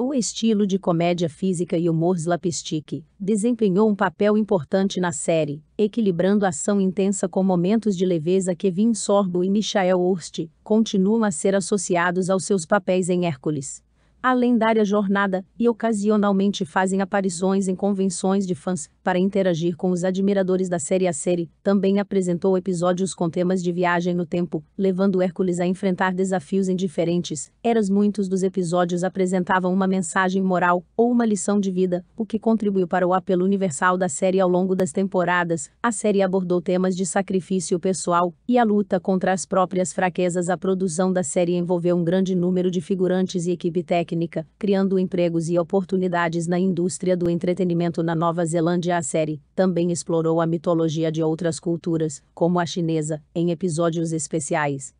O estilo de comédia física e humor slapstick desempenhou um papel importante na série, equilibrando ação intensa com momentos de leveza que Vin Sorbo e Michael Hurst continuam a ser associados aos seus papéis em Hércules a lendária jornada e ocasionalmente fazem aparições em convenções de fãs para interagir com os admiradores da série. A série também apresentou episódios com temas de viagem no tempo, levando Hércules a enfrentar desafios em diferentes eras. Muitos dos episódios apresentavam uma mensagem moral ou uma lição de vida, o que contribuiu para o apelo universal da série ao longo das temporadas. A série abordou temas de sacrifício pessoal e a luta contra as próprias fraquezas. A produção da série envolveu um grande número de figurantes e equipe técnica técnica, criando empregos e oportunidades na indústria do entretenimento na Nova Zelândia. A série também explorou a mitologia de outras culturas, como a chinesa, em episódios especiais.